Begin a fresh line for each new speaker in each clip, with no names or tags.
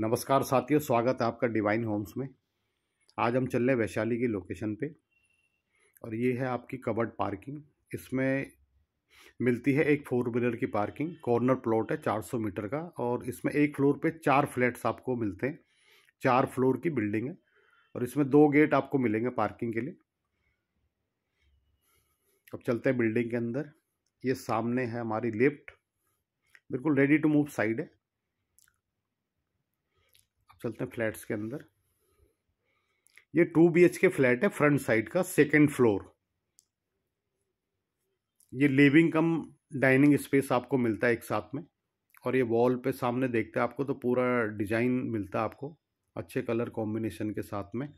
नमस्कार साथियों स्वागत है आपका डिवाइन होम्स में आज हम चल रहे हैं वैशाली की लोकेशन पे और ये है आपकी कवर्ड पार्किंग इसमें मिलती है एक फोर व्हीलर की पार्किंग कॉर्नर प्लॉट है 400 मीटर का और इसमें एक फ्लोर पे चार फ्लैट्स आपको मिलते हैं चार फ्लोर की बिल्डिंग है और इसमें दो गेट आपको मिलेंगे पार्किंग के लिए अब चलते हैं बिल्डिंग के अंदर ये सामने है हमारी लिफ्ट बिल्कुल रेडी टू मूव साइड है चलते हैं फ्लैट्स के अंदर ये टू बी के फ्लैट है फ्रंट साइड का सेकेंड फ्लोर ये लिविंग कम डाइनिंग स्पेस आपको मिलता है एक साथ में और ये वॉल पे सामने देखते हैं आपको तो पूरा डिजाइन मिलता है आपको अच्छे कलर कॉम्बिनेशन के साथ में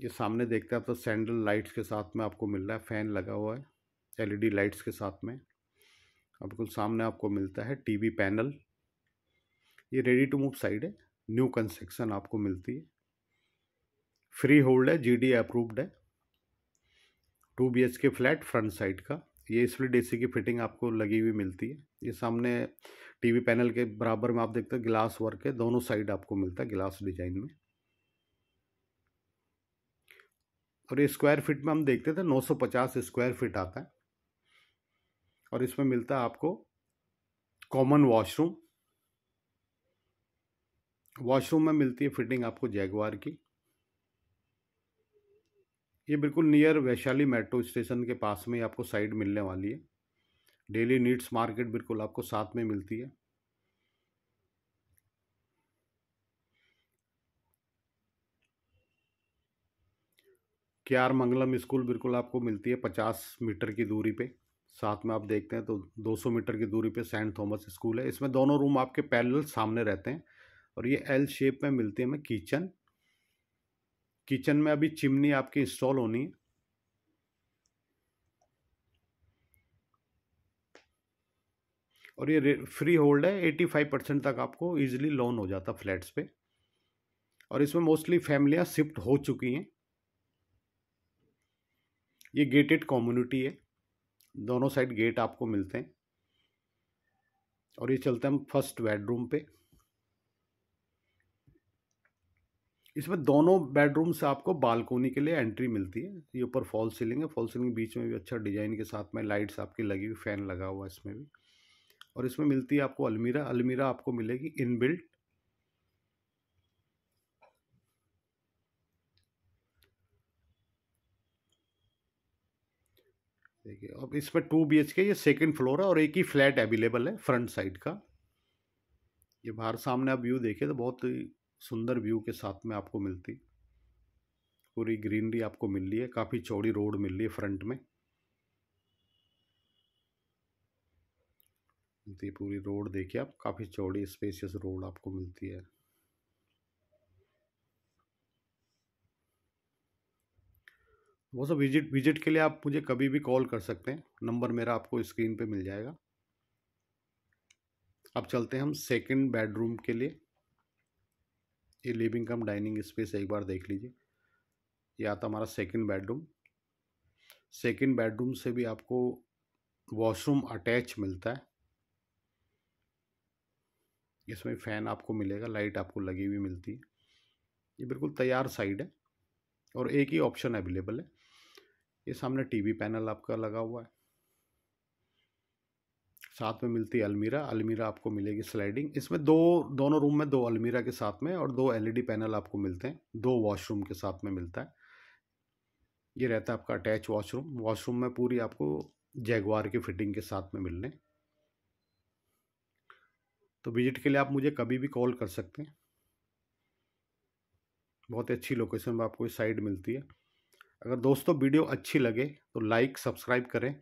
ये सामने देखते हैं आप तो सैंडल लाइट्स के साथ में आपको मिल रहा है फैन लगा हुआ है एलईडी लाइट्स के साथ में बिल्कुल सामने आपको मिलता है टीवी पैनल ये रेडी टू मूव साइड है न्यू कंस्ट्रक्शन आपको मिलती है फ्री होल्ड है जीडी अप्रूव्ड है two B K flat front side का ये स्प्लिट एसी की फिटिंग आपको लगी हुई मिलती है ये सामने टीवी पैनल के बराबर में आप देखते हैं ग्लास वर्क है दोनों साइड आपको मिलता है ग्लास डिजाइन में और ये स्क्वायर फिट में हम देखते थे 950 स्क्वायर फिट आता है और इसमें मिलता है आपको कॉमन वॉशरूम वॉशरूम में मिलती है फिटिंग आपको जैगवार की ये बिल्कुल नियर वैशाली मेट्रो स्टेशन के पास में आपको साइड मिलने वाली है डेली नीड्स मार्केट बिल्कुल आपको साथ में मिलती है के आर मंगलम स्कूल बिल्कुल आपको मिलती है पचास मीटर की दूरी पे साथ में आप देखते हैं तो 200 मीटर की दूरी पे सेंट थॉमस स्कूल है इसमें दोनों रूम आपके पैरेलल सामने रहते हैं और ये एल शेप में मिलते हैं हमें किचन किचन में अभी चिमनी आपकी इंस्टॉल होनी है और ये फ्री होल्ड है एटी फाइव परसेंट तक आपको ईजिली लोन हो जाता फ्लैट्स पे और इसमें मोस्टली फैमिलियाँ शिफ्ट हो चुकी हैं ये गेटेड कम्युनिटी है दोनों साइड गेट आपको मिलते हैं और ये चलते हैं हम फर्स्ट बेडरूम पे इसमें दोनों बेडरूम से आपको बालकोनी के लिए एंट्री मिलती है ये ऊपर फॉल सीलिंग है फॉल सीलिंग बीच में भी अच्छा डिजाइन के साथ में लाइट्स आपकी लगी हुई फैन लगा हुआ है इसमें भी और इसमें मिलती है आपको अलमीरा अलमीरा आपको मिलेगी इनबिल्ट देखिए अब इस पर टू बी एच के ये सेकेंड फ्लोर है और एक ही फ्लैट अवेलेबल है फ्रंट साइड का ये बाहर सामने आप व्यू देखिए तो बहुत सुंदर व्यू के साथ में आपको मिलती पूरी ग्रीनरी आपको मिल रही है काफ़ी चौड़ी रोड मिल रही है फ्रंट में मिलती पूरी रोड देखिए आप काफ़ी चौड़ी स्पेशियस रोड आपको मिलती है वो सब विजिट विजिट के लिए आप मुझे कभी भी कॉल कर सकते हैं नंबर मेरा आपको स्क्रीन पे मिल जाएगा अब चलते हैं हम सेकंड बेडरूम के लिए ये लिविंग कम डाइनिंग स्पेस एक बार देख लीजिए ये आता हमारा सेकंड बेडरूम सेकंड बेडरूम से भी आपको वॉशरूम अटैच मिलता है इसमें फ़ैन आपको मिलेगा लाइट आपको लगी हुई मिलती है ये बिल्कुल तैयार साइड है और एक ही ऑप्शन अवेलेबल है ये सामने टीवी पैनल आपका लगा हुआ है साथ में मिलती है अलमीरा अलमीरा आपको मिलेगी स्लाइडिंग इसमें दो दोनों रूम में दो अलमीरा के साथ में और दो एलईडी e पैनल आपको मिलते हैं दो वॉशरूम के साथ में मिलता है ये रहता है आपका अटैच वॉशरूम वॉशरूम में पूरी आपको जैगवार की फिटिंग के साथ में मिलने तो विजिट के लिए आप मुझे कभी भी कॉल कर सकते हैं बहुत अच्छी लोकेशन में आपको साइड मिलती है अगर दोस्तों वीडियो अच्छी लगे तो लाइक सब्सक्राइब करें